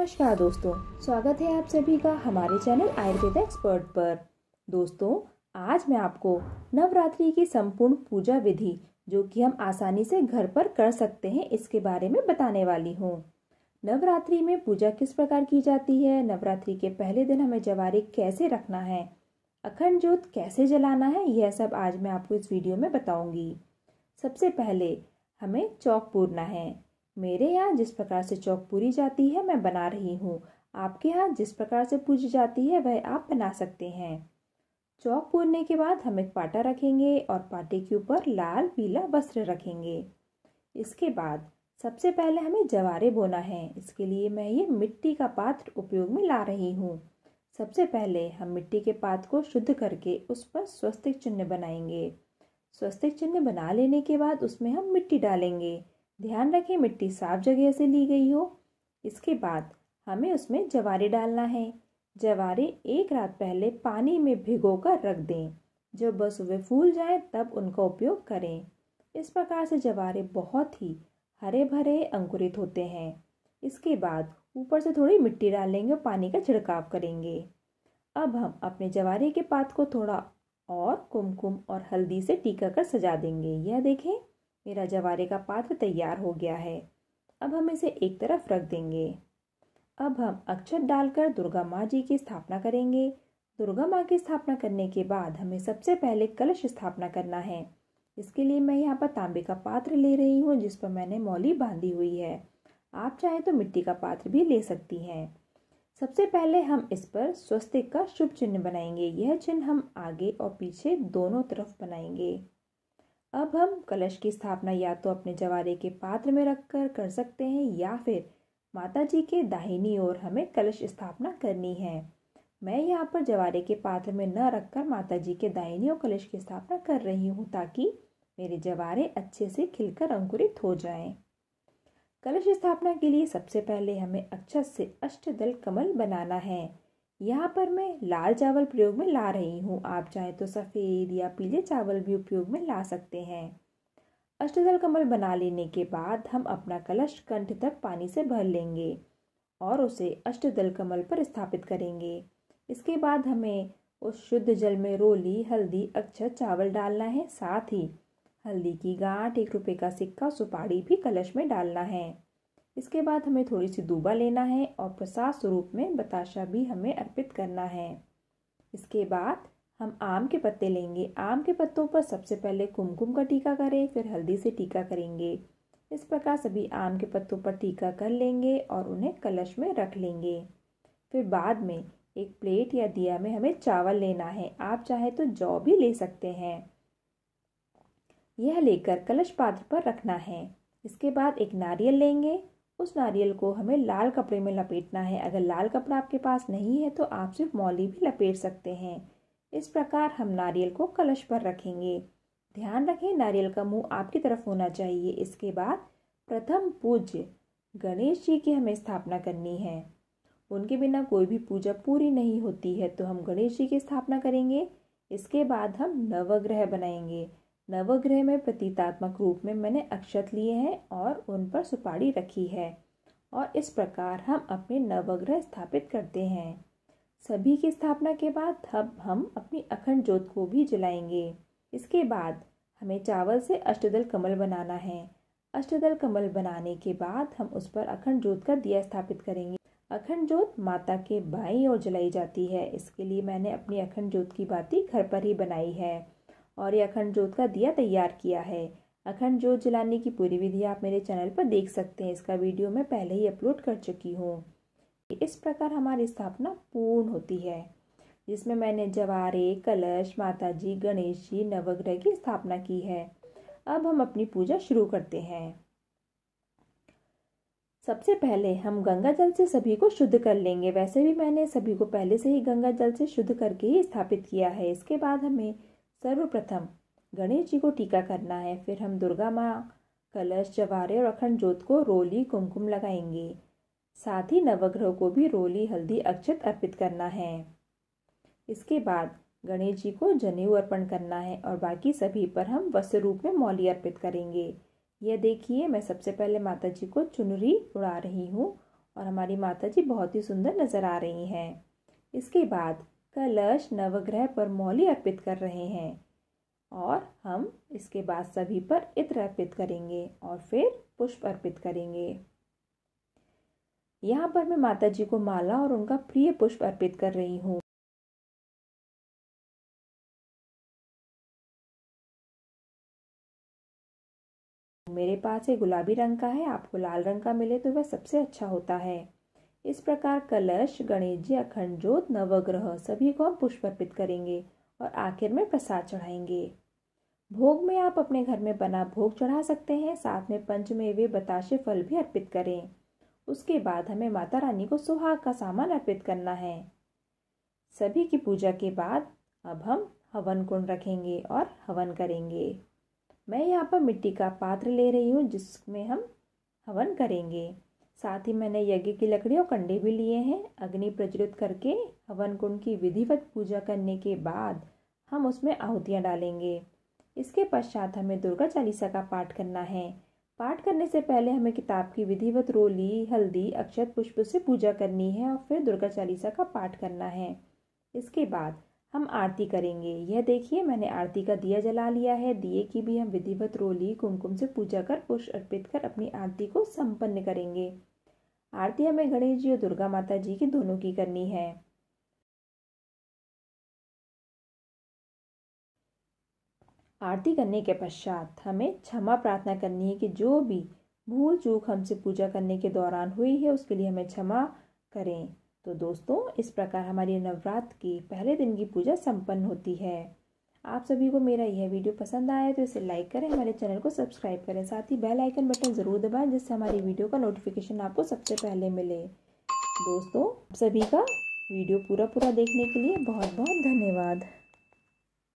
नमस्कार दोस्तों स्वागत है आप सभी का हमारे चैनल आयुर्वेद एक्सपर्ट पर दोस्तों आज मैं आपको नवरात्रि की संपूर्ण पूजा विधि जो कि हम आसानी से घर पर कर सकते हैं इसके बारे में बताने वाली हूँ नवरात्रि में पूजा किस प्रकार की जाती है नवरात्रि के पहले दिन हमें जवारे कैसे रखना है अखंड जोत कैसे जलाना है यह सब आज मैं आपको इस वीडियो में बताऊँगी सबसे पहले हमें चौक पूरना है मेरे यहाँ जिस प्रकार से चौक पूरी जाती है मैं बना रही हूँ आपके यहाँ जिस प्रकार से पूजी जाती है वह आप बना सकते हैं चौक पूरने के बाद हम एक पाटा रखेंगे और पाटे के ऊपर लाल पीला वस्त्र रखेंगे इसके बाद सबसे पहले हमें जवारे बोना है इसके लिए मैं ये मिट्टी का पात्र उपयोग में ला रही हूँ सबसे पहले हम मिट्टी के पात्र को शुद्ध करके उस पर स्वस्तिक चिन्ह बनाएंगे स्वस्तिक चिन्ह बना लेने के बाद उसमें हम मिट्टी डालेंगे ध्यान रखें मिट्टी साफ जगह से ली गई हो इसके बाद हमें उसमें जवारे डालना है जवारे एक रात पहले पानी में भिगो कर रख दें जब बस वे फूल जाए तब उनका उपयोग करें इस प्रकार से जवारे बहुत ही हरे भरे अंकुरित होते हैं इसके बाद ऊपर से थोड़ी मिट्टी डालेंगे और पानी का छिड़काव करेंगे अब हम अपने जवारे के पात को थोड़ा और कुमकुम और हल्दी से टीका कर सजा देंगे यह देखें मेरा जवारे का पात्र तैयार हो गया है अब हम इसे एक तरफ रख देंगे अब हम अक्षत डालकर दुर्गा माँ जी की स्थापना करेंगे दुर्गा माँ की स्थापना करने के बाद हमें सबसे पहले कलश स्थापना करना है इसके लिए मैं यहाँ पर तांबे का पात्र ले रही हूँ जिस पर मैंने मौली बांधी हुई है आप चाहें तो मिट्टी का पात्र भी ले सकती हैं सबसे पहले हम इस पर स्वस्तिक का शुभ चिन्ह बनाएंगे यह चिन्ह हम आगे और पीछे दोनों तरफ बनाएंगे अब हम कलश की स्थापना या तो अपने जवारे के पात्र में रखकर कर सकते हैं या फिर माता जी के दाहिनी ओर हमें कलश स्थापना करनी है मैं यहाँ पर जवारे के पात्र में न रखकर माता जी के दाहिनी ओर कलश की स्थापना कर रही हूँ ताकि मेरे जवारे अच्छे से खिलकर अंकुरित हो जाएं। कलश स्थापना के लिए सबसे पहले हमें अक्षत से अष्टदल कमल बनाना है यहाँ पर मैं लाल चावल प्रयोग में ला रही हूँ आप चाहे तो सफ़ेद या पीले चावल भी उपयोग में ला सकते हैं अष्टदल कमल बना लेने के बाद हम अपना कलश कंठ तक पानी से भर लेंगे और उसे अष्टदल कमल पर स्थापित करेंगे इसके बाद हमें उस शुद्ध जल में रोली हल्दी अक्षत चावल डालना है साथ ही हल्दी की गांठ एक रुपये का सिक्का सुपारी भी कलश में डालना है इसके बाद हमें थोड़ी सी दूबा लेना है और प्रसाद स्वरूप में बताशा भी हमें अर्पित करना है इसके बाद हम आम के पत्ते लेंगे आम के पत्तों पर सबसे पहले कुमकुम का टीका करें फिर हल्दी से टीका करेंगे इस प्रकार सभी आम के पत्तों पर टीका कर लेंगे और उन्हें कलश में रख लेंगे फिर बाद में एक प्लेट या दिया में हमें चावल लेना है आप चाहे तो जौ भी ले सकते हैं यह लेकर कलश पात्र पर रखना है इसके बाद एक नारियल लेंगे उस नारियल को हमें लाल कपड़े में लपेटना है अगर लाल कपड़ा आपके पास नहीं है तो आप सिर्फ मौली भी लपेट सकते हैं इस प्रकार हम नारियल को कलश पर रखेंगे ध्यान रखें नारियल का मुंह आपकी तरफ होना चाहिए इसके बाद प्रथम पूज्य गणेश जी की हमें स्थापना करनी है उनके बिना कोई भी पूजा पूरी नहीं होती है तो हम गणेश जी की स्थापना करेंगे इसके बाद हम नवग्रह बनाएंगे नवग्रह में प्रतीतात्मक रूप में मैंने अक्षत लिए हैं और उन पर सुपाड़ी रखी है और इस प्रकार हम अपने नवग्रह स्थापित करते हैं सभी की स्थापना के बाद हम हम अपनी अखंड ज्योत को भी जलाएंगे इसके बाद हमें चावल से अष्टदल कमल बनाना है अष्टदल कमल बनाने के बाद हम उस पर अखंड ज्योत का दिया स्थापित करेंगे अखंड ज्योत माता के बाई ओर जलाई जाती है इसके लिए मैंने अपनी अखंड ज्योत की बाती घर पर ही बनाई है और ये अखंड जोत का दिया तैयार किया है अखंड जोत जलाने की पूरी विधि आप मेरे चैनल पर देख सकते हैं इसका वीडियो मैं पहले ही अपलोड कर चुकी हूँ इस प्रकार हमारी स्थापना पूर्ण होती है जिसमें मैंने जवारे कलश माता जी गणेश जी नवग्रह की स्थापना की है अब हम अपनी पूजा शुरू करते हैं सबसे पहले हम गंगा जल से सभी को शुद्ध कर लेंगे वैसे भी मैंने सभी को पहले से ही गंगा जल से शुद्ध करके ही स्थापित किया है इसके बाद हमें सर्वप्रथम गणेश जी को टीका करना है फिर हम दुर्गा माँ कलश जवारे और अखंड जोत को रोली कुमकुम लगाएंगे साथ ही नवग्रह को भी रोली हल्दी अक्षत अर्पित करना है इसके बाद गणेश जी को जनेऊ अर्पण करना है और बाकी सभी पर हम वस्त्र रूप में मौली अर्पित करेंगे यह देखिए मैं सबसे पहले माता जी को चुनरी उड़ा रही हूँ और हमारी माता जी बहुत ही सुंदर नज़र आ रही हैं इसके बाद कलश नवग्रह पर मौली अर्पित कर रहे हैं और हम इसके बाद सभी पर इत्र अर्पित करेंगे और फिर पुष्प अर्पित करेंगे यहाँ पर मैं माता जी को माला और उनका प्रिय पुष्प अर्पित कर रही हूँ मेरे पास ये गुलाबी रंग का है आपको लाल रंग का मिले तो वह सबसे अच्छा होता है इस प्रकार कलश गणेश जी अखंड ज्योत नवग्रह सभी को हम पुष्प अर्पित करेंगे और आखिर में प्रसाद चढ़ाएंगे भोग में आप अपने घर में बना भोग चढ़ा सकते हैं साथ में पंचमेवे बताशे फल भी अर्पित करें उसके बाद हमें माता रानी को सुहाग का सामान अर्पित करना है सभी की पूजा के बाद अब हम हवन कुंड रखेंगे और हवन करेंगे मैं यहाँ पर मिट्टी का पात्र ले रही हूँ जिसमें हम हवन करेंगे साथ ही मैंने यज्ञ की लकड़ी और कंडे भी लिए हैं अग्नि प्रज्वलित करके हवन कुंड की विधिवत पूजा करने के बाद हम उसमें आहुतियाँ डालेंगे इसके पश्चात हमें दुर्गा चालीसा का पाठ करना है पाठ करने से पहले हमें किताब की विधिवत रोली हल्दी अक्षत पुष्प से पूजा करनी है और फिर दुर्गा चालीसा का पाठ करना है इसके बाद हम आरती करेंगे यह देखिए मैंने आरती का दिया जला लिया है दिए की भी हम विधिवत रोली कुमकुम से पूजा कर पुष्प अर्पित कर अपनी आरती को संपन्न करेंगे आरती हमें गणेश जी और दुर्गा माता जी की दोनों की करनी है आरती करने के पश्चात हमें क्षमा प्रार्थना करनी है कि जो भी भूल चूक हमसे पूजा करने के दौरान हुई है उसके लिए हमें क्षमा करें तो दोस्तों इस प्रकार हमारी नवरात्र की पहले दिन की पूजा संपन्न होती है आप सभी को मेरा यह वीडियो पसंद आया तो इसे लाइक करें हमारे चैनल को सब्सक्राइब करें साथ ही बेल आइकन बटन ज़रूर दबाएं जिससे हमारी वीडियो का नोटिफिकेशन आपको सबसे पहले मिले दोस्तों सभी का वीडियो पूरा पूरा देखने के लिए बहुत बहुत धन्यवाद